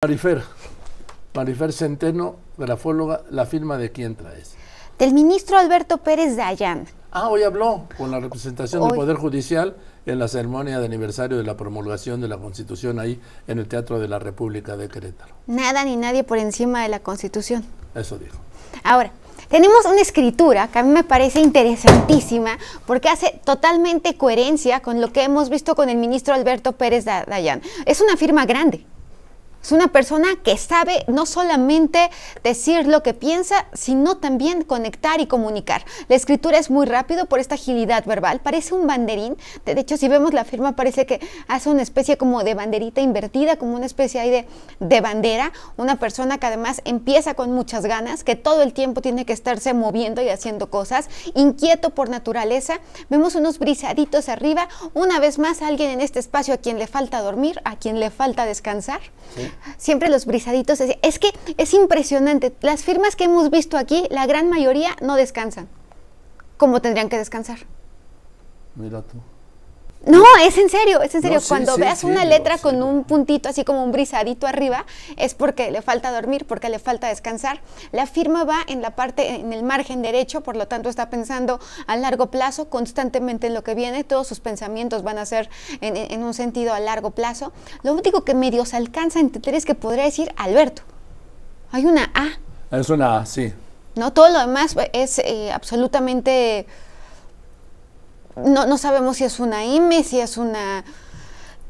Marifer, Marifer Centeno, grafóloga, la firma de quién traes? Del ministro Alberto Pérez Dayan. Ah, hoy habló con la representación del Poder Judicial en la ceremonia de aniversario de la promulgación de la Constitución ahí en el Teatro de la República de Querétaro. Nada ni nadie por encima de la Constitución. Eso dijo. Ahora, tenemos una escritura que a mí me parece interesantísima porque hace totalmente coherencia con lo que hemos visto con el ministro Alberto Pérez Dayan. Es una firma grande. Es una persona que sabe no solamente decir lo que piensa, sino también conectar y comunicar. La escritura es muy rápido por esta agilidad verbal. Parece un banderín. De hecho, si vemos la firma, parece que hace una especie como de banderita invertida, como una especie ahí de, de bandera. Una persona que además empieza con muchas ganas, que todo el tiempo tiene que estarse moviendo y haciendo cosas, inquieto por naturaleza. Vemos unos brisaditos arriba. Una vez más, alguien en este espacio a quien le falta dormir, a quien le falta descansar siempre los brisaditos. Es que es impresionante. Las firmas que hemos visto aquí, la gran mayoría no descansan. ¿cómo tendrían que descansar? Mira tú. No, es en serio, es en serio. Cuando veas una letra con un puntito así como un brisadito arriba, es porque le falta dormir, porque le falta descansar. La firma va en la parte, en el margen derecho, por lo tanto está pensando a largo plazo, constantemente en lo que viene. Todos sus pensamientos van a ser en, un sentido a largo plazo. Lo único que medio se alcanza a entender es que podría decir Alberto. Hay una A. Es una A, sí. No, todo lo demás es eh, absolutamente no, no sabemos si es una IME, si es una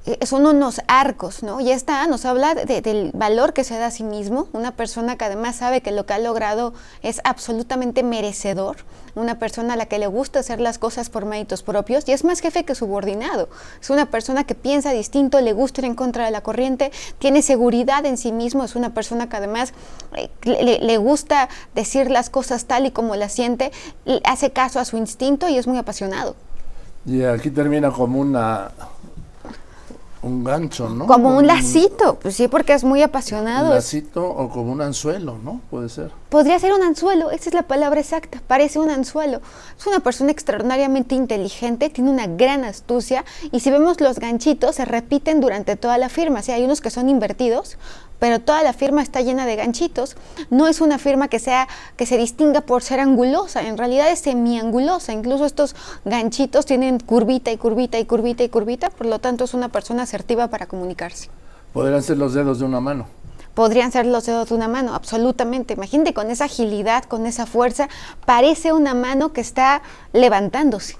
eh, son unos arcos, ¿no? Y esta nos habla del valor que se da a sí mismo, una persona que además sabe que lo que ha logrado es absolutamente merecedor, una persona a la que le gusta hacer las cosas por méritos propios y es más jefe que subordinado, es una persona que piensa distinto, le gusta ir en contra de la corriente, tiene seguridad en sí mismo, es una persona que además eh, le, le, gusta decir las cosas tal y como las siente, hace caso a su instinto y es muy apasionado. Y aquí termina como una un gancho, ¿no? Como, un lacito, pues sí, porque es muy apasionado. Un lacito o como un anzuelo, ¿no? Puede ser. Podría ser un anzuelo, esa es la palabra exacta, parece un anzuelo. Es una persona extraordinariamente inteligente, tiene una gran astucia y si vemos los ganchitos se repiten durante toda la firma, o hay unos que son invertidos, pero toda la firma está llena de ganchitos. No es una firma que, sea, que se distinga por ser angulosa, en realidad es semiangulosa. Incluso estos ganchitos tienen curvita y curvita y curvita y curvita, por lo tanto es una persona asertiva para comunicarse. Podrían ser los dedos de una mano podrían ser los dedos de una mano, absolutamente. Imagínate con esa agilidad, con esa fuerza, parece una mano que está levantándose.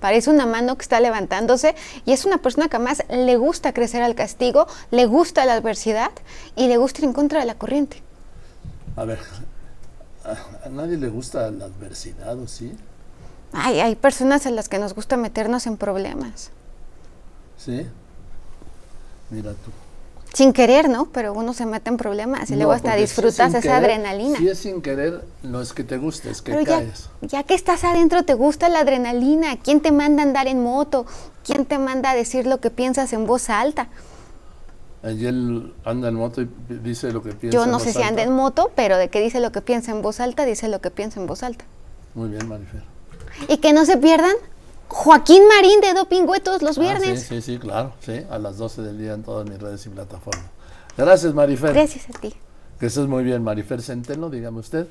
Parece una mano que está levantándose y es una persona que más le gusta crecer al castigo, le gusta la adversidad y le gusta ir en contra de la corriente. A ver, a, nadie le gusta la adversidad, ¿o sí? Ay, hay personas a las que nos gusta meternos en problemas. Sí. Mira tú sin querer, ¿no? Pero uno se mete en problemas y luego hasta disfrutas esa adrenalina. Si es sin querer, no es que te guste, es que caes. Ya, que estás adentro, te gusta la adrenalina. ¿Quién te manda a andar en moto? ¿Quién te manda a decir lo que piensas en voz alta? Ayer anda en moto y dice lo que piensa. Yo no sé si anda en moto, pero de que dice lo que piensa en voz alta, dice lo que piensa en voz alta. Muy bien, Marifer. Y que no se pierdan Joaquín Marín de Do Pingüetos, los ah, viernes. sí, sí, sí, claro, sí, a las 12 del día en todas mis redes y plataformas. Gracias, Marifer. Gracias a ti. Que estés muy bien, Marifer Centeno, dígame usted.